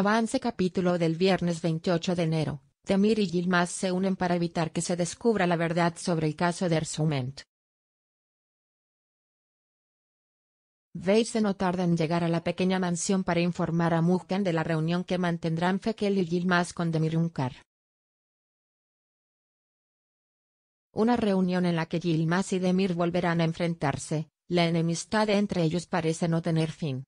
Avance capítulo del viernes 28 de enero. Demir y Gilmas se unen para evitar que se descubra la verdad sobre el caso de Erzument. se no tarda en llegar a la pequeña mansión para informar a Mugen de la reunión que mantendrán Fekel y Gilmas con Demir Unkar. Una reunión en la que Gilmas y Demir volverán a enfrentarse, la enemistad entre ellos parece no tener fin.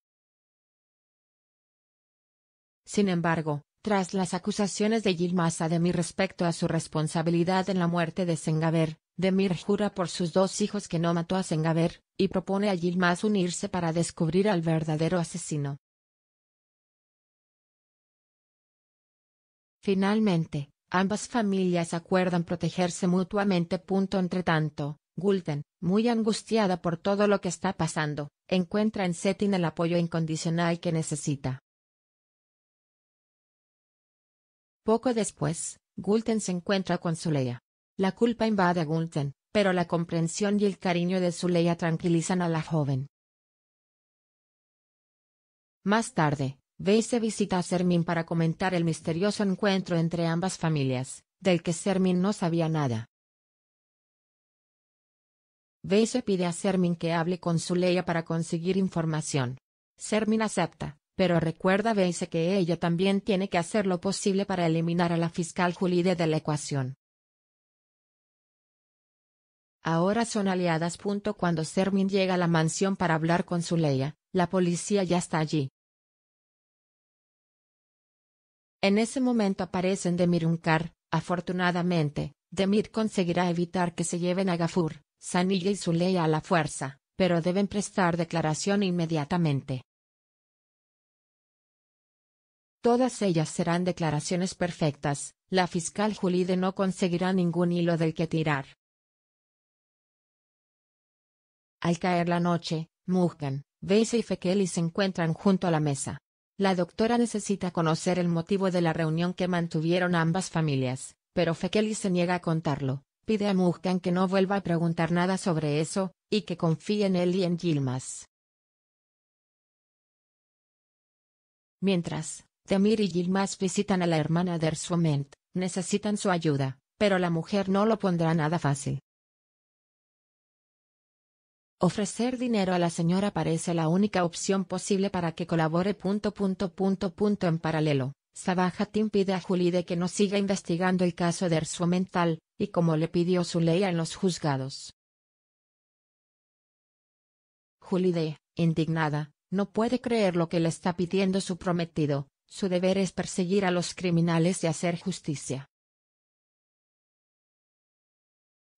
Sin embargo, tras las acusaciones de de Demir respecto a su responsabilidad en la muerte de Zengaber, Demir jura por sus dos hijos que no mató a Zengaber, y propone a Yilmaz unirse para descubrir al verdadero asesino. Finalmente, ambas familias acuerdan protegerse mutuamente. Entre tanto, Gulden, muy angustiada por todo lo que está pasando, encuentra en Setin el apoyo incondicional que necesita. Poco después, Gulten se encuentra con Zuleya. La culpa invade a Gulten, pero la comprensión y el cariño de Zuleya tranquilizan a la joven. Más tarde, Veise visita a Sermin para comentar el misterioso encuentro entre ambas familias, del que Sermin no sabía nada. Veise pide a Sermin que hable con Zuleya para conseguir información. Sermin acepta, pero recuerda Veise que ella también tiene que hacer lo posible para eliminar a la fiscal Julide de la ecuación. Ahora son aliadas. Cuando Sermin llega a la mansión para hablar con Zuleya, la policía ya está allí. En ese momento aparecen Demir Unkar, afortunadamente, Demir conseguirá evitar que se lleven a Gafur, Sanilla y Zuleya a la fuerza, pero deben prestar declaración inmediatamente. Todas ellas serán declaraciones perfectas, la fiscal Julide no conseguirá ningún hilo del que tirar. Al caer la noche, Mugan, Beise y Fekeli se encuentran junto a la mesa. La doctora necesita conocer el motivo de la reunión que mantuvieron ambas familias, pero Fekeli se niega a contarlo. Pide a Mugan que no vuelva a preguntar nada sobre eso, y que confíe en él y en Gilmas. Mientras, Demir y Yilmaz visitan a la hermana de Ersument, necesitan su ayuda, pero la mujer no lo pondrá nada fácil. Ofrecer dinero a la señora parece la única opción posible para que colabore. Punto, punto, punto, punto. En paralelo, Tim pide a Julide que no siga investigando el caso de mental, y como le pidió su ley en los juzgados. Julide, indignada, no puede creer lo que le está pidiendo su prometido, su deber es perseguir a los criminales y hacer justicia.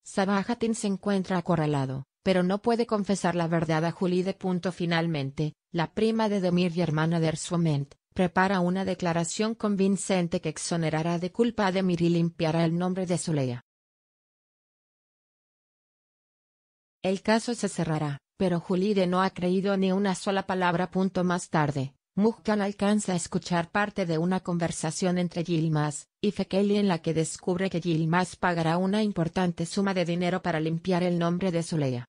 Sabahatín se encuentra acorralado, pero no puede confesar la verdad a Julide. Finalmente, la prima de Demir y hermana de Ersument, prepara una declaración convincente que exonerará de culpa a Demir y limpiará el nombre de Zuleyha. El caso se cerrará, pero Julide no ha creído ni una sola palabra. Más tarde, Mukkan alcanza a escuchar parte de una conversación entre Gilmas y Fekeli en la que descubre que Gilmas pagará una importante suma de dinero para limpiar el nombre de Zulea.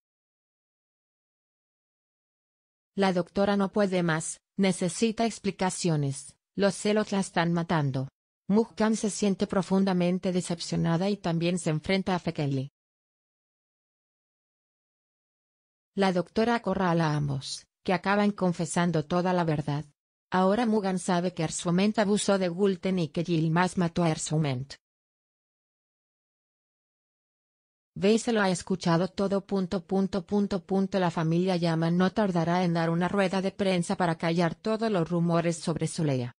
La doctora no puede más, necesita explicaciones, los celos la están matando. Mukkan se siente profundamente decepcionada y también se enfrenta a Fekeli. La doctora acorrala a ambos, que acaban confesando toda la verdad. Ahora Mugan sabe que Arsument abusó de Gulten y que Gilmas mató a Arsument. Veis lo ha escuchado todo. Punto, punto, punto, punto. La familia llama no tardará en dar una rueda de prensa para callar todos los rumores sobre Solea.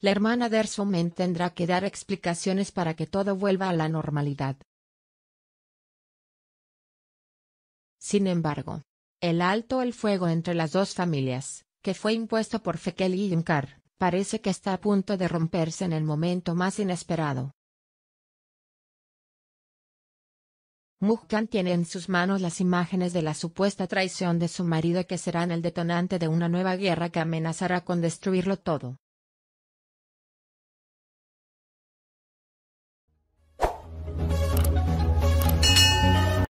La hermana de Erzoment tendrá que dar explicaciones para que todo vuelva a la normalidad. Sin embargo, el alto el fuego entre las dos familias, que fue impuesto por Fekel y Yunkar, parece que está a punto de romperse en el momento más inesperado. Mukhan tiene en sus manos las imágenes de la supuesta traición de su marido que serán el detonante de una nueva guerra que amenazará con destruirlo todo.